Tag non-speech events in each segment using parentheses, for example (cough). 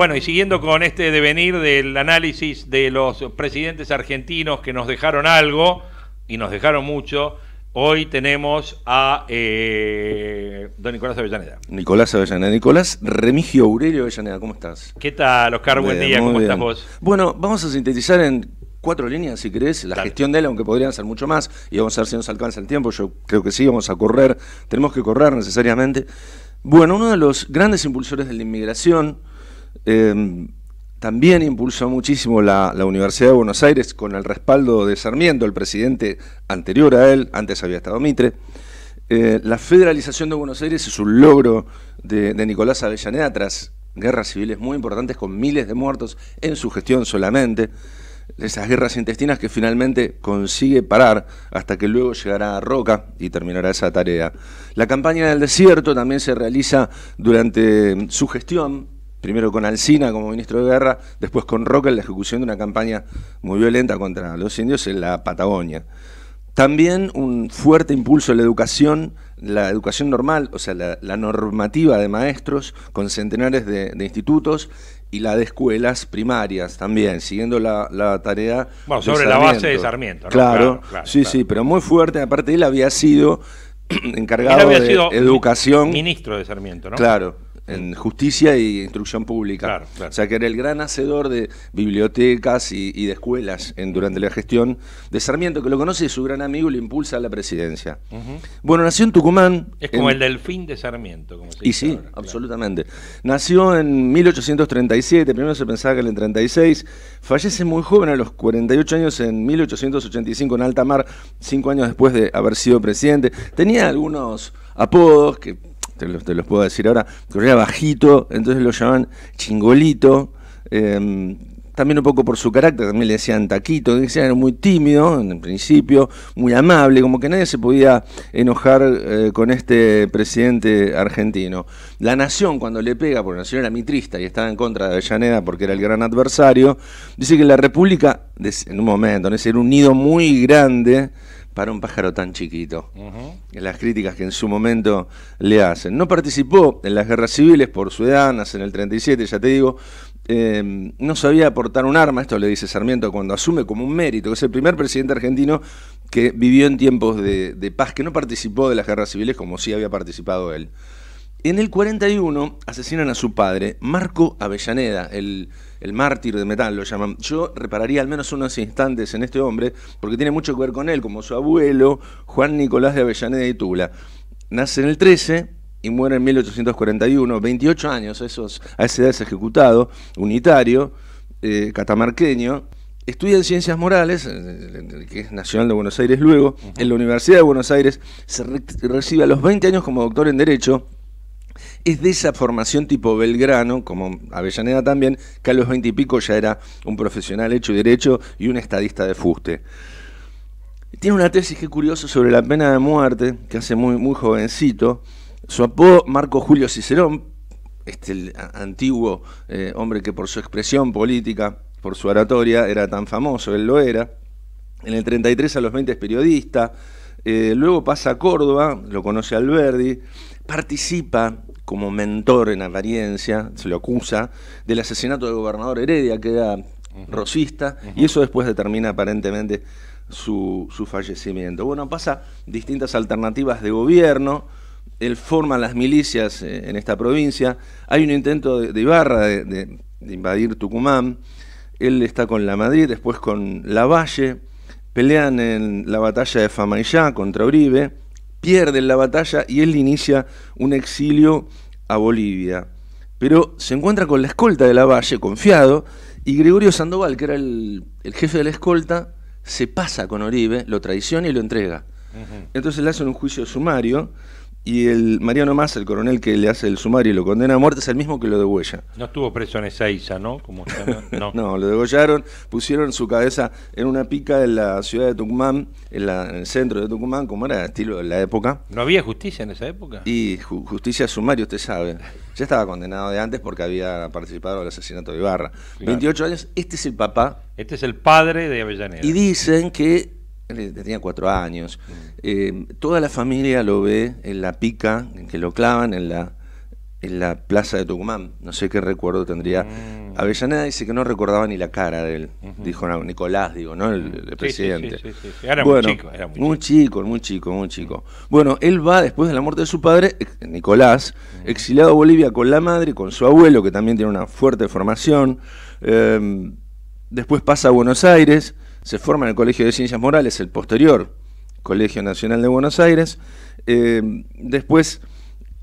Bueno, y siguiendo con este devenir del análisis de los presidentes argentinos que nos dejaron algo, y nos dejaron mucho, hoy tenemos a eh, don Nicolás Avellaneda. Nicolás Avellaneda. Nicolás Remigio Aurelio Avellaneda, ¿cómo estás? ¿Qué tal, Oscar? Buen día, ¿cómo estás vos? Bueno, vamos a sintetizar en cuatro líneas, si querés, la gestión de él, aunque podrían ser mucho más, y vamos a ver si nos alcanza el tiempo, yo creo que sí, vamos a correr, tenemos que correr necesariamente. Bueno, uno de los grandes impulsores de la inmigración, Em, también impulsó muchísimo la, Universidad de Buenos Aires con el respaldo de Sarmiento, el presidente anterior a él, antes había estado Mitre. Eh, la federalización de Buenos Aires es un logro de, de Nicolás Avellaneda tras guerras civiles muy importantes con miles de muertos en su gestión solamente esas guerras intestinas que finalmente consigue parar hasta que luego llegará a Roca y terminará esa tarea. La campaña del desierto también se realiza durante su gestión, primero con Alcina como ministro de guerra, después con Roca en la ejecución de una campaña muy violenta contra los indios en la Patagonia. También un fuerte impulso a la educación, la educación normal, o sea, la, normativa de maestros con centenares de, institutos y la de escuelas primarias también, siguiendo la, tarea. Bueno, sobre la base de Sarmiento. ¿no? Claro, sí, sí, pero muy fuerte. Aparte, él había sido (clears throat) encargado había de sido educación. Ministro de Sarmiento, ¿no? Claro, en justicia y e instrucción pública. O sea que era el gran hacedor de bibliotecas y, de escuelas durante la gestión de Sarmiento, que lo conoce y su gran amigo le impulsa a la presidencia. Bueno, nació en Tucumán. Es como el delfín de Sarmiento, como se dice. Y sí, absolutamente. Nació en 1837, primero se pensaba que en el 36, fallece muy joven a los 48 años en 1885 en alta mar, cinco años después de haber sido presidente. Tenía algunos apodos que te los, los puedo decir ahora, corría bajito, entonces lo llaman chingolito. Em, también un poco por su carácter, también le decían taquito, decían, era muy tímido en principio, muy amable, como que nadie se podía enojar eh, con este presidente argentino. La Nación, cuando le pega, porque la Nación era mitrista y estaba en contra de Avellaneda porque era el gran adversario, dice que la República, en un momento, era un nido muy grande para un pájaro tan chiquito. Las críticas que en su momento le hacen. No participó en las guerras civiles por su edad, nace en el 37, ya te digo, Em, no sabía aportar un arma, esto le dice Sarmiento cuando asume como un mérito, que es el primer presidente argentino que vivió en tiempos de, paz, que no participó de las guerras civiles como sí había participado él. En el 41 asesinan a su padre, Marco Avellaneda, el, el, mártir de metal, lo llaman. Yo repararía al menos unos instantes en este hombre, porque tiene mucho que ver con él, como su abuelo, Juan Nicolás de Avellaneda y Tula. Nace en el 13, y muere en 1841, 28 años esos, a esa edad es ejecutado, unitario, eh, catamarqueño, estudia en Ciencias Morales, que es Nacional de Buenos Aires luego, en la Universidad de Buenos Aires, se recibe a los 20 años como doctor en Derecho, es de esa formación tipo Belgrano, como Avellaneda también, que a los 20 y pico ya era un profesional hecho y derecho y un estadista de fuste. Tiene una tesis que es curioso sobre la pena de muerte, que hace muy jovencito, su apodo, Marco Julio Cicerón, este el antiguo eh, hombre que por su expresión política, por su oratoria, era tan famoso, él lo era. En el 33 a los 20 es periodista, eh, luego pasa a Córdoba, lo conoce Alberdi, participa como mentor en apariencia, se lo acusa, del asesinato del gobernador Heredia, que era rosista, y eso después determina aparentemente su, su, fallecimiento. Bueno, pasa distintas alternativas de gobierno, él forma las milicias eh, en esta provincia. Hay un intento de, Ibarra de, invadir Tucumán. Él está con la Madrid, después con Lavalle. Pelean en la batalla de Famaillá contra Oribe... Pierden la batalla y él inicia un exilio a Bolivia. Pero se encuentra con la escolta de Lavalle, confiado, y Gregorio Sandoval, que era el, jefe de la escolta, se pasa con Oribe, lo traiciona y lo entrega. Entonces le hacen un juicio sumario y el Mariano Más, el coronel que le hace el sumario y lo condena a muerte, es el mismo que lo degüella. No estuvo preso en Ezeiza, ¿no? Como no. (laughs) no. lo degollaron, pusieron su cabeza en una pica en la ciudad de Tucumán, en, el centro de Tucumán, como era el estilo de la época. ¿No había justicia en esa época? Y justicia sumario, usted sabe. Ya estaba condenado de antes porque había participado en el asesinato de Ibarra. 28 años, este es el papá. Este es el padre de Avellaneda. Y dicen que él tenía cuatro años. Mm. Eh, toda la familia lo ve en la pica, en que lo clavan en la, en la plaza de Tucumán. No sé qué recuerdo tendría. Mm. Avellaneda dice que no recordaba ni la cara de él, dijo Nicolás, digo, ¿no? El, mm. presidente. Sí, era muy chico. muy, chico. muy chico, muy chico. Bueno, él va después de la muerte de su padre, Nicolás, ...exiliado a Bolivia con la madre, con su abuelo, que también tiene una fuerte formación. Em, después pasa a Buenos Aires se forma en el Colegio de Ciencias Morales, el posterior Colegio Nacional de Buenos Aires. Eh, después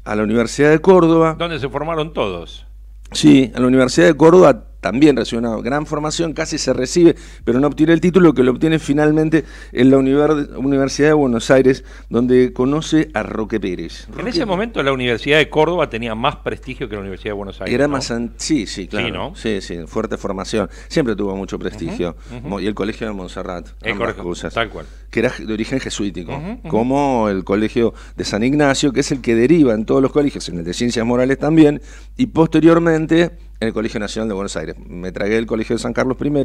a la Universidad de Córdoba. Donde se formaron todos. Sí, a la Universidad de Córdoba también recibió una gran formación, casi se recibe, pero no obtiene el título que lo obtiene finalmente en la Universidad de Buenos Aires, donde conoce a Roque Pérez. en ese momento la Universidad de Córdoba tenía más prestigio que la Universidad de Buenos Aires. Era más sí, sí, claro. Sí, sí, fuerte formación. Siempre tuvo mucho prestigio. Y el Colegio de Montserrat, Tal cual. Que era de origen jesuítico, como el Colegio de San Ignacio, que es el que deriva en todos los colegios, en el de Ciencias Morales también, y posteriormente en el Colegio Nacional de Buenos Aires. Me tragué el Colegio de San Carlos I...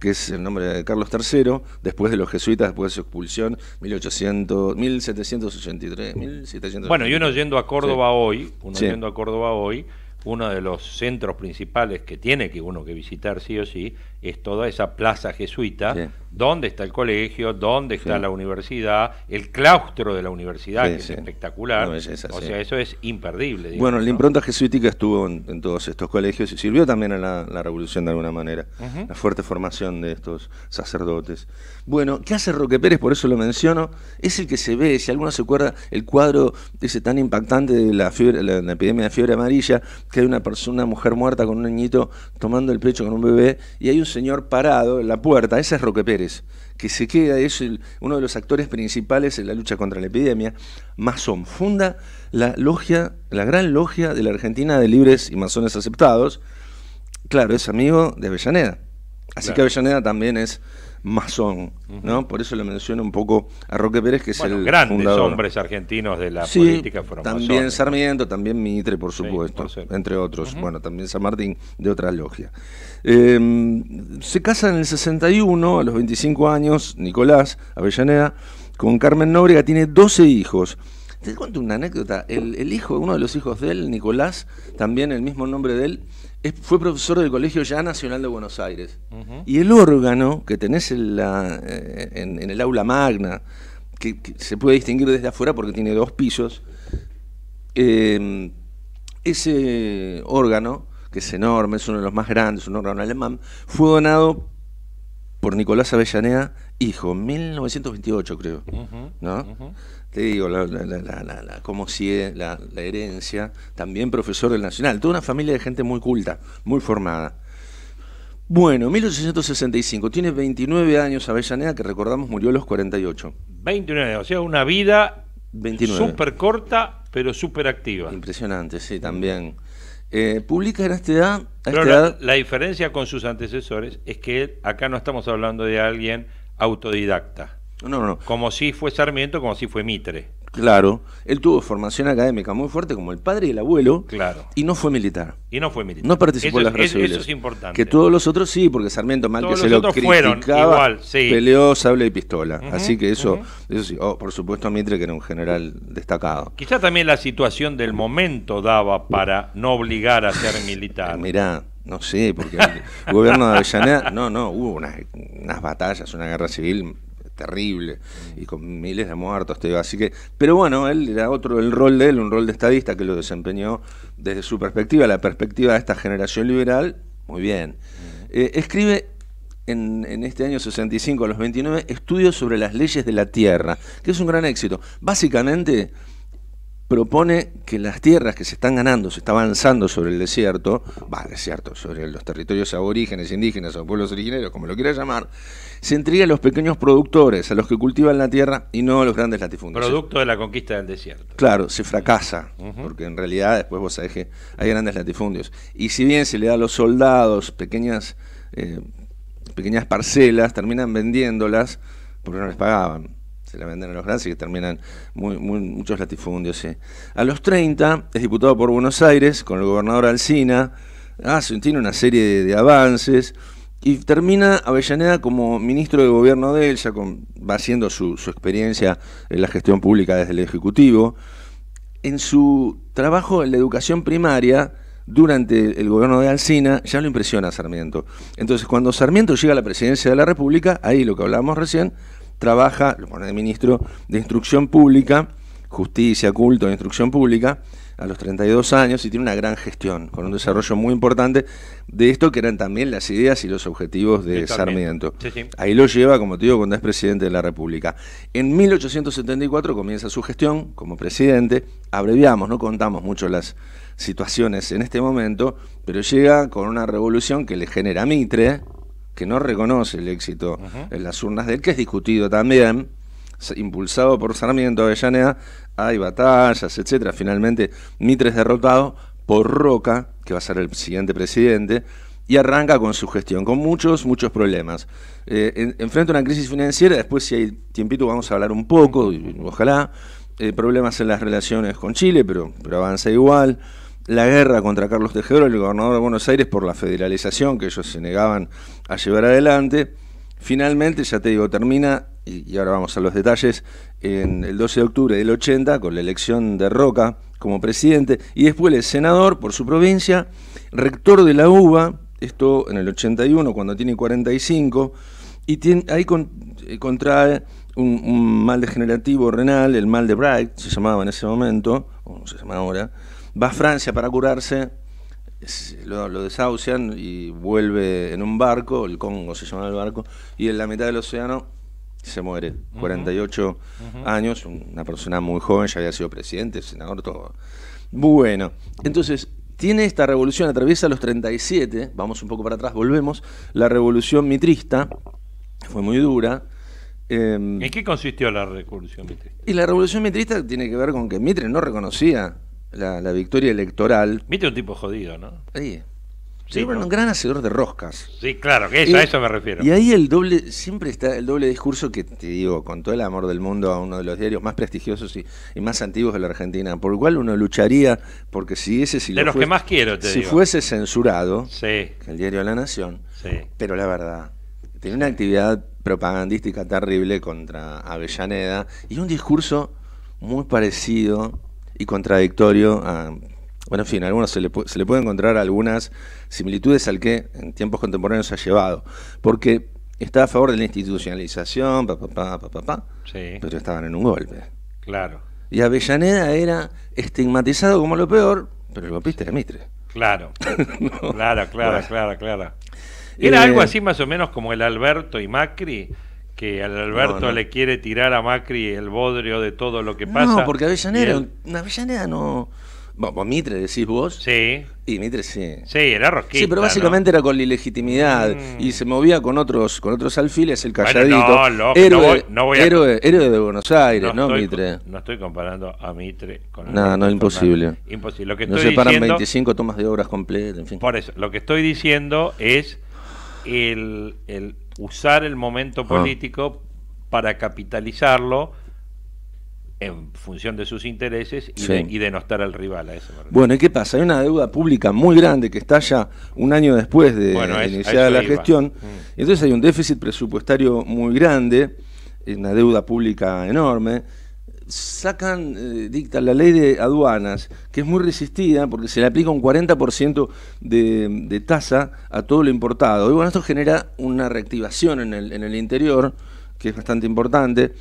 que es el nombre de Carlos III, después de los jesuitas, después de su expulsión, 1800, 1783, 1783. Bueno, y uno yendo a Córdoba hoy, uno yendo a Córdoba hoy, uno de los centros principales que tiene que uno que visitar sí o sí es toda esa plaza jesuita, donde está el colegio, donde está la universidad, el claustro de la universidad, que es espectacular. o sea, eso es imperdible. bueno, la impronta jesuítica estuvo en, todos estos colegios y sirvió también a la, revolución de alguna manera, la fuerte formación de estos sacerdotes. Bueno, ¿qué hace Roque Pérez? Por eso lo menciono. Es el que se ve, si alguno se acuerda, el cuadro ese tan impactante de la, la, epidemia de fiebre amarilla, que hay una persona, una mujer muerta con un niñito tomando el pecho con un bebé, y hay un señor parado en la puerta, ese es Roque Pérez, que se queda, es uno de los actores principales en la lucha contra la epidemia, masón, funda la logia, la gran logia de la Argentina de libres y masones aceptados, claro, es amigo de Avellaneda, así que Avellaneda también es masón, ¿no? Por eso le menciono un poco a Roque Pérez, que es el el grandes hombres argentinos de la política también Sarmiento, también Mitre, por supuesto, entre otros. Bueno, también San Martín, de otra logia. Em, se casa en el 61, a los 25 años, Nicolás Avellaneda, con Carmen Nóbrega, tiene 12 hijos. Te cuento una anécdota. El, hijo, uno de los hijos de él, Nicolás, también el mismo nombre de él, fue profesor del Colegio Ya Nacional de Buenos Aires. Y el órgano que tenés en, eh, el aula magna, que, se puede distinguir desde afuera porque tiene dos pisos, em, ese órgano, que es enorme, es uno de los más grandes, un órgano alemán, fue donado por Nicolás Avellaneda, hijo, en 1928 creo, ¿no? te digo, la, como si eh, la, herencia, también profesor del Nacional, toda una familia de gente muy culta, muy formada. Bueno, 1865, tiene 29 años Avellaneda, que recordamos murió a los 48. 29, o sea, una vida súper corta, pero súper activa. Impresionante, sí, también. Eh, publica en edad... esta edad... la diferencia con sus antecesores es que acá no estamos hablando de alguien autodidacta. No, no. Como si fue Sarmiento, como si fue Mitre. Claro, él tuvo formación académica muy fuerte como el padre y el abuelo. Claro. Y no fue militar. Y no fue militar. No participó en las guerras Eso es importante. Que todos los otros sí, porque Sarmiento mal que se lo criticaba, igual, peleó sable y pistola. Así que eso, sí. Oh, por supuesto Mitre que era un general destacado. Quizá también la situación del momento daba para no obligar a ser militar. Eh, mirá, no sé, porque el gobierno de Avellaneda, no, no, hubo unas batallas, una guerra civil terrible y con miles de muertos, te Así que, pero bueno, él era otro, el rol de él, un rol de estadista que lo desempeñó desde su perspectiva, la perspectiva de esta generación liberal, muy bien. Eh, escribe en, en, este año 65 a los 29 estudios sobre las leyes de la tierra, que es un gran éxito. Básicamente propone que las tierras que se están ganando, se está avanzando sobre el desierto, va, desierto, sobre los territorios aborígenes, indígenas o pueblos originarios, como lo quiera llamar, se entreguen a los pequeños productores, a los que cultivan la tierra y no a los grandes latifundios. Producto de la conquista del desierto. Claro, se fracasa, porque en realidad después vos sabés que hay grandes latifundios. Y si bien se le da a los soldados pequeñas, eh, pequeñas parcelas, terminan vendiéndolas porque no les pagaban se la venden a los grandes y que terminan muy, muchos latifundios. A los 30 es diputado por Buenos Aires con el gobernador Alsina, ah, tiene una serie de, avances y termina Avellaneda como ministro de gobierno de él, ya va haciendo su, su, experiencia en la gestión pública desde el Ejecutivo. En su trabajo en la educación primaria, durante el gobierno de Alcina ya lo impresiona Sarmiento. Entonces, cuando Sarmiento llega a la presidencia de la República, ahí lo que hablábamos recién, trabaja, lo pone de ministro de Instrucción Pública, Justicia, Culto de Instrucción Pública, a los 32 años y tiene una gran gestión, con un desarrollo muy importante de esto que eran también las ideas y los objetivos de Sarmiento. Ahí lo lleva, como te digo, cuando es presidente de la República. En 1874 comienza su gestión como presidente, abreviamos, no contamos mucho las situaciones en este momento, pero llega con una revolución que le genera Mitre, que no reconoce el éxito en las urnas del que es discutido también, impulsado por Sarmiento Avellaneda, hay batallas, etcétera. Finalmente, Mitre es derrotado por Roca, que va a ser el siguiente presidente, y arranca con su gestión, con muchos, muchos problemas. Eh, enfrenta una crisis financiera, después si hay tiempito vamos a hablar un poco, ojalá, eh, problemas en las relaciones con Chile, pero, pero avanza igual la guerra contra Carlos Tejero, el gobernador de Buenos Aires, por la federalización que ellos se negaban a llevar adelante. Finalmente, ya te digo, termina, y, ahora vamos a los detalles, en el 12 de octubre del 80, con la elección de Roca como presidente, y después el senador por su provincia, rector de la UBA, esto en el 81, cuando tiene 45, y ahí con, eh, contrae un, un mal degenerativo renal, el mal de Bright, se llamaba en ese momento, o no se llama ahora, va a Francia para curarse, lo, desahucian y vuelve en un barco, el Congo se llama el barco, y en la mitad del océano se muere. 48 años, una persona muy joven, ya había sido presidente, senador, todo. Bueno, entonces tiene esta revolución, atraviesa los 37, vamos un poco para atrás, volvemos, la revolución mitrista, fue muy dura. Em, ¿En qué consistió la revolución mitrista? Y la revolución mitrista tiene que ver con que Mitre no reconocía la, victoria electoral. Viste un tipo jodido, ¿no? Sí. un gran hacedor de roscas. Sí, claro, que eso, a eso me refiero. Y ahí el doble, siempre está el doble discurso que te digo, con todo el amor del mundo, a uno de los diarios más prestigiosos y, más antiguos de la Argentina, por el cual uno lucharía porque si ese de los que más quiero, te si fuese censurado, el diario La Nación, sí. pero la verdad, Tiene una actividad propagandística terrible contra Avellaneda y un discurso muy parecido y contradictorio. A, bueno, en fin, a algunos se le, puede encontrar algunas similitudes al que en tiempos contemporáneos ha llevado. Porque estaba a favor de la institucionalización, pa, pa, pa, pa sí. pero estaban en un golpe. Claro. Y Avellaneda era estigmatizado como lo peor, pero el golpista era Mitre. Claro. (laughs) Claro, claro, claro, claro. Eh, era algo así más o menos como el Alberto y Macri que al Alberto le quiere tirar a Macri el bodrio de todo lo que pasa. No, porque Avellaneda, Avellaneda no... Bueno, Mitre decís vos. Sí. Y Mitre sí. Sí, era rosquita. Sí, pero básicamente era con la ilegitimidad mm. y se movía con otros con otros alfiles, el calladito. no, no, no a... héroe, de Buenos Aires, ¿no, Mitre? No estoy comparando a Mitre con... No, no, imposible. Imposible. Lo que estoy no separan 25 tomas de obras completas, en fin. Por eso, lo que estoy diciendo es el usar el momento político para capitalizarlo en función de sus intereses y, de, denostar al rival. A eso bueno, ¿y qué pasa? Hay una deuda pública muy grande que está ya un año después de, iniciar la gestión. Mm. Entonces hay un déficit presupuestario muy grande, una deuda pública enorme sacan, eh, dicta la ley de aduanas, que es muy resistida porque se le aplica un 40% de, de tasa a todo lo importado. Y bueno, esto genera una reactivación en el, interior, que es bastante importante.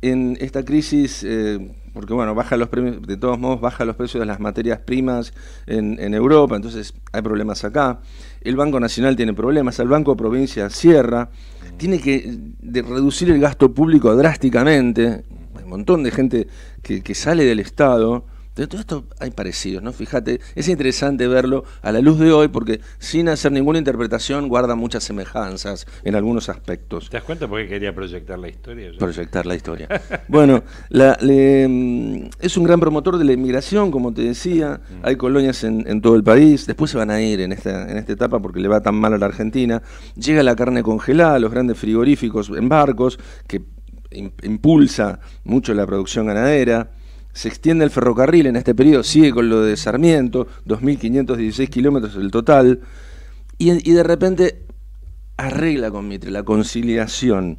En esta crisis, eh, porque bueno, baja los de todos modos, baja los precios de las materias primas en, Europa, entonces hay problemas acá. El Banco Nacional tiene problemas, el Banco Provincia cierra mm. tiene que reducir el gasto público drásticamente, montón de gente que, sale del Estado. De todo esto hay parecidos, ¿no? Fíjate, es interesante verlo a la luz de hoy porque sin hacer ninguna interpretación guarda muchas semejanzas en algunos aspectos. ¿Te das cuenta por qué quería proyectar la historia? Proyectar la historia. (laughs) bueno, mm, es un gran promotor de la inmigración, como te decía. Mm. Hay colonias en, todo el país. Después se van a ir en esta, en esta etapa porque le va tan mal a la Argentina. Llega la carne congelada, los grandes frigoríficos en barcos que impulsa mucho la producción ganadera. Se extiende el ferrocarril en este periodo, sigue con lo de Sarmiento, 2.516 kilómetros el total. Y, de repente arregla con Mitre la conciliación.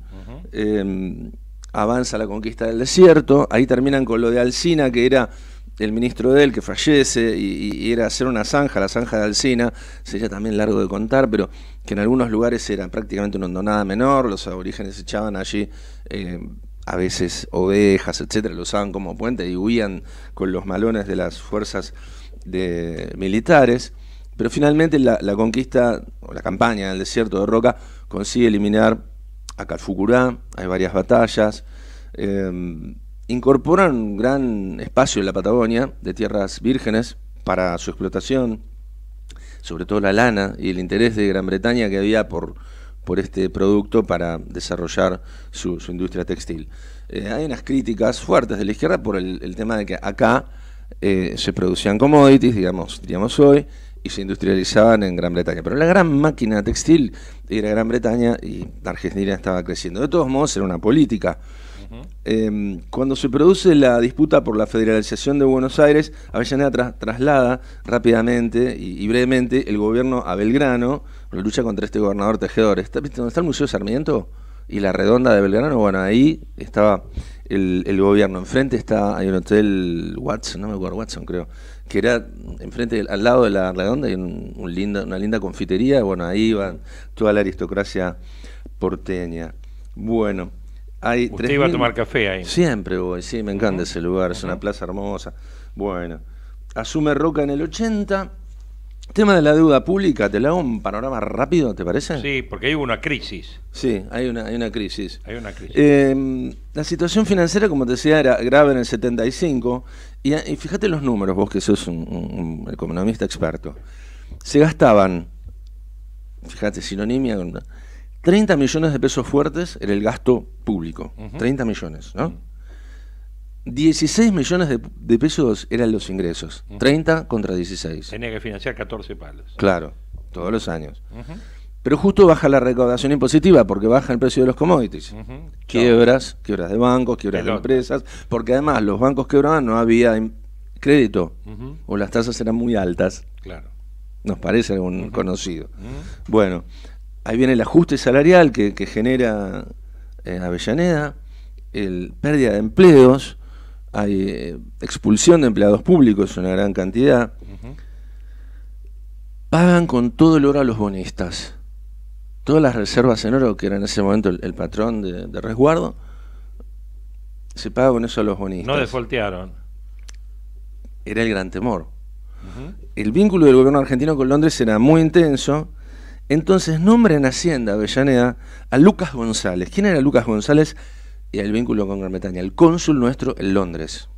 Em, avanza la conquista del desierto. Ahí terminan con lo de Alsina, que era el ministro de él que fallece y, era hacer una zanja, la zanja de Alcina, sería también largo de contar, pero que en algunos lugares era prácticamente una hondonada menor, los aborígenes echaban allí eh, a veces ovejas, etcétera, lo usaban como puente y huían con los malones de las fuerzas de militares. Pero finalmente la, conquista o la campaña del desierto de Roca consigue eliminar a Calfucurá, hay varias batallas. Em, incorporan un gran espacio en la Patagonia de tierras vírgenes para su explotación, sobre todo la lana y el interés de Gran Bretaña que había por por este producto para desarrollar su, industria textil. Eh, hay unas críticas fuertes de la izquierda por el, tema de que acá eh, se producían commodities, digamos, digamos hoy, y se industrializaban en Gran Bretaña. Pero la gran máquina textil era Gran Bretaña y Argentina estaba creciendo. De todos modos, era una política. Em, cuando se produce la disputa por la federalización de Buenos Aires, Avellaneda traslada rápidamente y brevemente el gobierno a Belgrano, la lucha contra este gobernador tejedor. Está, ¿Viste dónde está el Museo Sarmiento? Y la redonda de Belgrano, bueno, ahí estaba el, gobierno. Enfrente está, hay un hotel Watson, no me acuerdo, Watson creo, que era enfrente, al lado de la redonda, hay un, una linda confitería. Bueno, ahí iba toda la aristocracia porteña. Bueno, hay ¿Usted iba a tomar café ahí? Siempre voy, sí, me encanta ese lugar, es una plaza hermosa. Bueno, asume Roca en el 80 Tema de la deuda pública, te lo hago un panorama rápido, ¿te parece? Sí, porque hay una crisis. Sí, hay una, una crisis. Hay una crisis. Em, la situación financiera, como te decía, era grave en el 75. Y, y fíjate los números, vos que sos un, economista experto. Se gastaban, fíjate, sinonimia, 30 millones de pesos fuertes en el gasto público. 30 millones, ¿no? Mm. 16 millones de, pesos eran los ingresos, 30 contra 16. Tenía que financiar 14 palos. Claro, todos los años. Pero justo baja la recaudación impositiva porque baja el precio de los commodities. Quiebras, quiebras de bancos, quiebras de empresas, porque además los bancos quebraban, no había crédito o las tasas eran muy altas. Claro. Nos parece algún conocido. Bueno, ahí viene el ajuste salarial que, genera eh, Avellaneda, el pérdida de empleos hay eh, expulsión de empleados públicos, una gran cantidad, pagan con todo el oro a los bonistas. Todas las reservas en oro, que era en ese momento el, patrón de, resguardo, se paga con eso a los bonistas. No defoltearon. Era el gran temor. El vínculo del gobierno argentino con Londres era muy intenso. Entonces nombren en Hacienda Avellaneda a Lucas González. ¿Quién era Lucas González? y el vínculo con Gran Bretaña. El cónsul nuestro en Londres,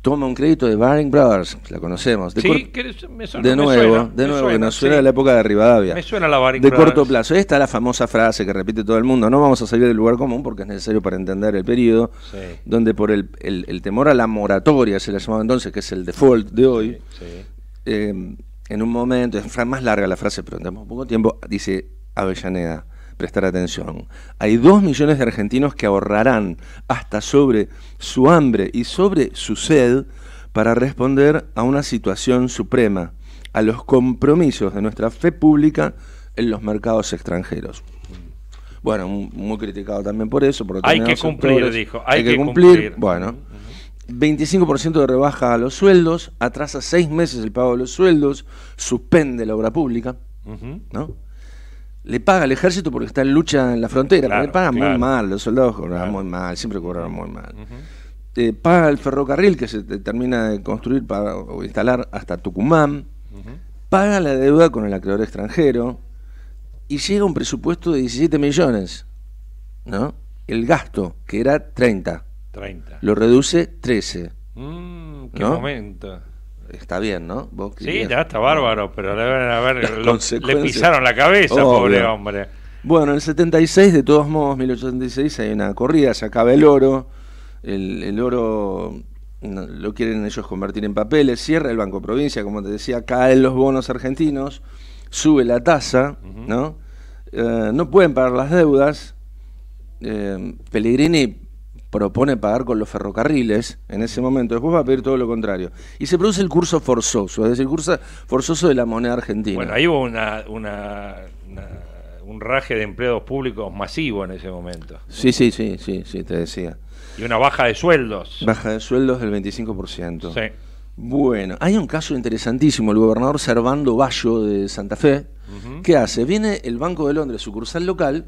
Toma un crédito de Baring Brothers, la conocemos. De, sí, me suena, de nuevo, de nuevo, que nos suena a la época de Rivadavia. Me suena la De corto plazo. Esta es la famosa frase que repite todo el mundo: no vamos a salir del lugar común porque es necesario para entender el periodo, donde por el, temor a la moratoria, se la llamaba entonces, que es el default de hoy, eh, en un momento, es más larga la frase, pero tenemos poco tiempo, dice Avellaneda prestar atención. Hay dos millones de argentinos que ahorrarán hasta sobre su hambre y sobre su sed para responder a una situación suprema, a los compromisos de nuestra fe pública en los mercados extranjeros. Bueno, muy criticado también por eso. Por hay que cumplir, dijo. Hay, que, cumplir. Bueno, 25% de rebaja a los sueldos, atrasa seis meses el pago de los sueldos, suspende la obra pública, ¿no? le paga al ejército porque está en lucha en la frontera. le pagan muy mal, los soldados cobraban muy mal, siempre cobraron muy mal. Eh, paga el ferrocarril que se termina de construir para, o instalar hasta Tucumán. Paga la deuda con el acreedor extranjero. Y llega un presupuesto de 17 millones. ¿No? El gasto, que era 30. 30. Lo reduce 13. Mm, qué momento. Está bien, ¿no? sí, está bárbaro, pero le, pisaron la cabeza, pobre hombre. Bueno, en el 76, de todos modos, 1876, hay una corrida, se acaba el oro, el, oro lo quieren ellos convertir en papeles, cierra el Banco Provincia, como te decía, caen los bonos argentinos, sube la tasa, ¿no? Eh, no pueden pagar las deudas. Eh, Pellegrini propone pagar con los ferrocarriles en ese momento, después va a pedir todo lo contrario. Y se produce el curso forzoso, es decir, el curso forzoso de la moneda argentina. Bueno, ahí hubo una, un raje de empleos públicos masivo en ese momento. Sí, sí, sí, sí, sí, te decía. Y una baja de sueldos. Baja de sueldos del 25%. Bueno, hay un caso interesantísimo, el gobernador Servando Bayo de Santa Fe, ¿qué hace? Viene el Banco de Londres, sucursal local,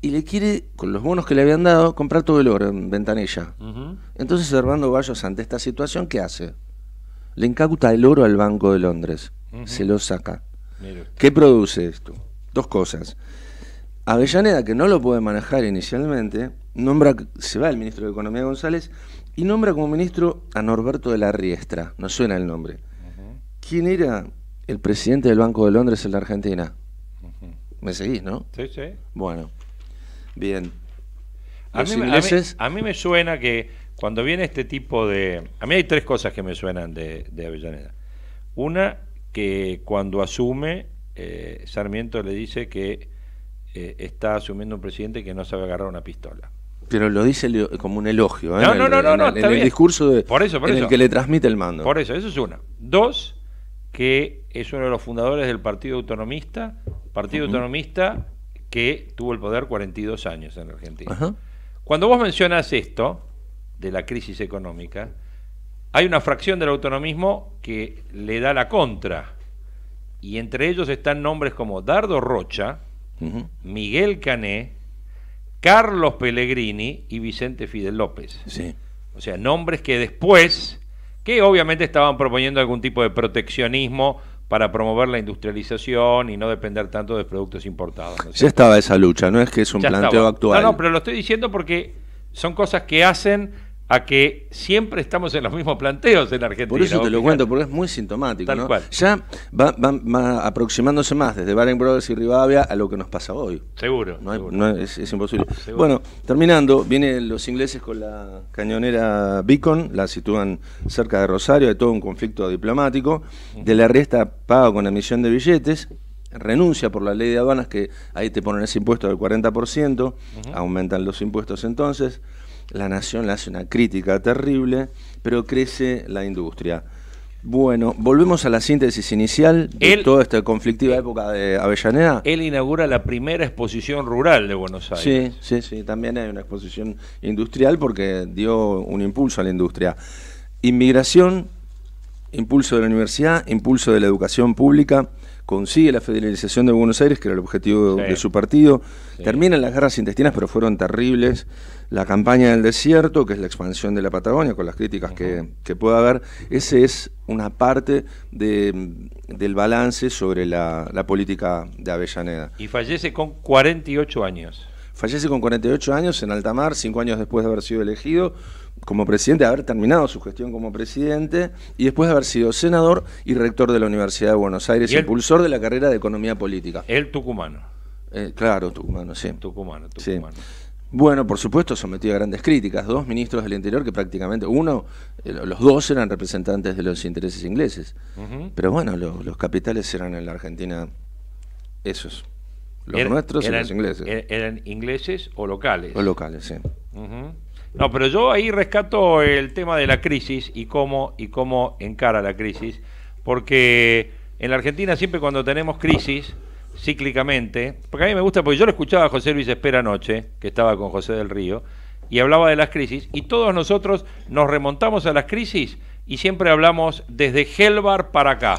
y le quiere, con los bonos que le habían dado, comprar todo el oro en Ventanilla. Entonces Hernando Gallos, ante esta situación, ¿qué hace? Le incauta el oro al Banco de Londres, se lo saca. ¿Qué produce esto? Dos cosas. Avellaneda, que no lo puede manejar inicialmente, nombra, se va el ministro de Economía González y nombra como ministro a Norberto de la Riestra, no suena el nombre. ¿Quién era el presidente del Banco de Londres en la Argentina? ¿Me seguís, no? Sí, sí. Bueno. Bien. A mí, me suena que cuando viene este tipo de... A mí hay tres cosas que me suenan de, Avellaneda. Una, que cuando asume, eh, Sarmiento le dice que eh, está asumiendo un presidente que no sabe agarrar una pistola. Pero lo dice como un elogio. ¿eh? No, no, no, no, no. En, el, discurso por eso, que le transmite el mando. Por eso, eso es una. Dos, que es uno de los fundadores del Partido Autonomista. Partido Autonomista que tuvo el poder 42 años en Argentina. Cuando vos mencionas esto, de la crisis económica, hay una fracción del autonomismo que le da la contra. Y entre ellos están nombres como Dardo Rocha, Miguel Cané, Carlos Pellegrini y Vicente Fidel López. O sea, nombres que después, que obviamente estaban proponiendo algún tipo de proteccionismo para promover la industrialización y no depender tanto de productos importados. ya estaba esa lucha, no es que es un planteo actual. No, no, pero lo estoy diciendo porque son cosas que hacen a que siempre estamos en los mismos planteos en Argentina. Por eso te lo cuento, porque es muy sintomático. Ya va, aproximándose más desde Baren Brothers y Rivadavia a lo que nos pasa hoy. Seguro. es, imposible. Bueno, terminando, vienen los ingleses con la cañonera Beacon, la sitúan cerca de Rosario, hay todo un conflicto diplomático. De la resta pago con emisión de billetes, renuncia por la ley de aduanas, que ahí te ponen ese impuesto del 40%, aumentan los impuestos entonces la nación le hace una crítica terrible, pero crece la industria. Bueno, volvemos a la síntesis inicial de toda esta conflictiva época de Avellaneda. Él inaugura la primera exposición rural de Buenos Aires. Sí, sí, sí, también hay una exposición industrial porque dio un impulso a la industria. Inmigración, impulso de la universidad, impulso de la educación pública, consigue la federalización de Buenos Aires, que era el objetivo de su partido, terminan las guerras intestinas, pero fueron terribles, la campaña del desierto, que es la expansión de la Patagonia, con las críticas que, que, pueda haber, ese es una parte del balance sobre la, política de Avellaneda. Y fallece con 48 años. Fallece con 48 años en Altamar, mar, 5 años después de haber sido elegido como presidente, haber terminado su gestión como presidente y después de haber sido senador y rector de la Universidad de Buenos Aires, impulsor de la carrera de Economía Política. El tucumano. Eh, claro, tucumano, sí. Tucumano, tucumano. Bueno, por supuesto, sometido a grandes críticas. Dos ministros del Interior que prácticamente, uno, eh, los dos eran representantes de los intereses ingleses. Pero bueno, los capitales eran en la Argentina esos. Los er-, nuestros y los ingleses. Er-, ¿Eran ingleses o locales? O locales, sí. No, pero yo ahí rescato el tema de la crisis y cómo, y cómo encara la crisis, porque en la Argentina siempre cuando tenemos crisis, cíclicamente, porque a mí me gusta, porque yo lo escuchaba a José Luis Espera anoche, que estaba con José del Río, y hablaba de las crisis, y todos nosotros nos remontamos a las crisis y siempre hablamos desde Helvar para acá.